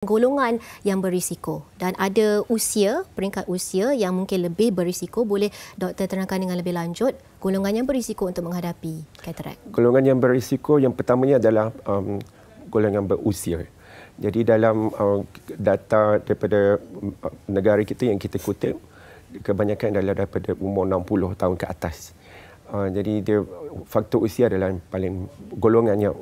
golongan yang berisiko dan ada usia, peringkat usia yang mungkin lebih berisiko boleh doktor terangkan dengan lebih lanjut golongan yang berisiko untuk menghadapi katarak. Golongan yang berisiko yang pertamanya adalah um, golongan berusia. Jadi dalam uh, data daripada um, negara kita yang kita kutip kebanyakan adalah daripada umur 60 tahun ke atas. Ah, jadi dia faktor usia adalah paling golongan yang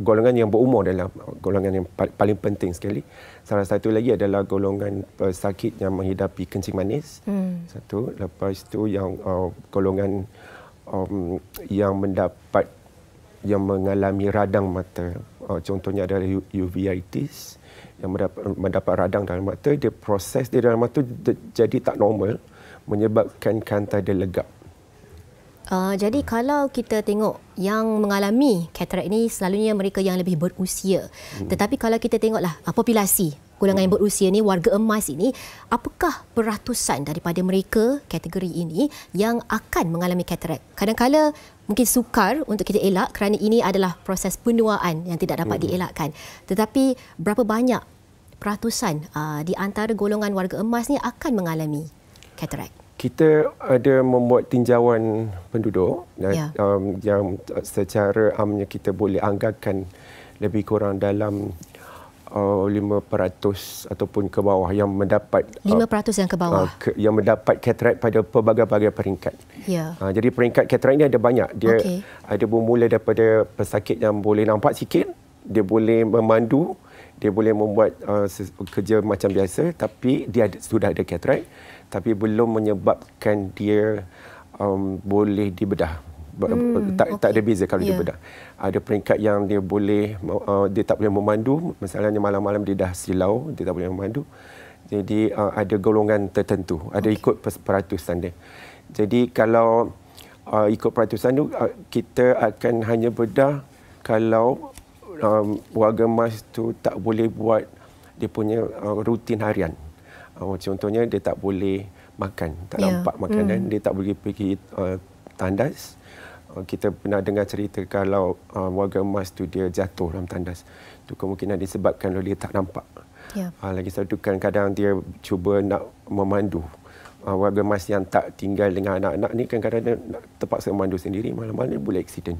golongan yang berumur adalah golongan yang paling penting sekali. Salah satu lagi adalah golongan uh, sakit yang menghidapi kencing manis. Hmm. Satu lepas tu yang uh, golongan um, yang mendapat yang mengalami radang mata. Uh, contohnya adalah uveitis yang mendapat, mendapat radang dalam mata, dia proses dia dalam mata dia jadi tak normal menyebabkan kanta dia legap. Uh, jadi kalau kita tengok yang mengalami katarak ini selalunya mereka yang lebih berusia. Hmm. Tetapi kalau kita tengoklah uh, populasi golongan yang hmm. berusia ini, warga emas ini apakah peratusan daripada mereka kategori ini yang akan mengalami katarak kadang-kala mungkin sukar untuk kita elak kerana ini adalah proses penuaan yang tidak dapat hmm. dielakkan tetapi berapa banyak peratusan uh, di antara golongan warga emas ni akan mengalami katarak kita ada membuat tinjauan penduduk ya. um, yang uh, secara amnya kita boleh anggarkan lebih kurang dalam uh, 5% ataupun ke bawah yang mendapat 5% uh, yang ke bawah uh, ke, yang mendapat katarak pada pelbagai-bagai peringkat. Ya. Uh, jadi peringkat katarak ini ada banyak. Dia okay. ada bermula daripada pesakit yang boleh nampak sikit, dia boleh memandu, dia boleh membuat uh, kerja macam biasa tapi dia ada, sudah ada cataract tapi belum menyebabkan dia um, boleh dibedah hmm, tak okay. tak ada beza kalau yeah. bedah. ada peringkat yang dia boleh uh, dia tak boleh memandu misalnya malam-malam dia dah silau dia tak boleh memandu jadi uh, ada golongan tertentu ada okay. ikut peratusan dia jadi kalau uh, ikut peratusan tu uh, kita akan hanya bedah kalau um, warga emas tu tak boleh buat dia punya uh, rutin harian. Uh, contohnya dia tak boleh makan, tak yeah. nampak makanan, mm. dia tak boleh pergi uh, tandas. Uh, kita pernah dengar cerita kalau uh, warga emas tu dia jatuh dalam tandas. Itu kemungkinan disebabkan oleh dia tak nampak. Yeah. Uh, lagi satu kan kadang dia cuba nak memandu. Uh, warga emas yang tak tinggal dengan anak-anak ni kan kadang-kadang terpaksa memandu sendiri malam-malam ni boleh accident.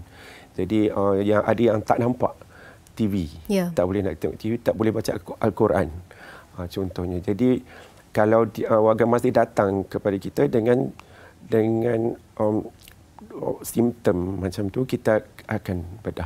Jadi uh, yang ada yang tak nampak TV. Yeah. Tak boleh nak tengok TV, tak boleh baca Al-Quran. Ha, contohnya. Jadi kalau di, uh, warga masjid datang kepada kita dengan dengan um, simptom macam tu kita akan bedah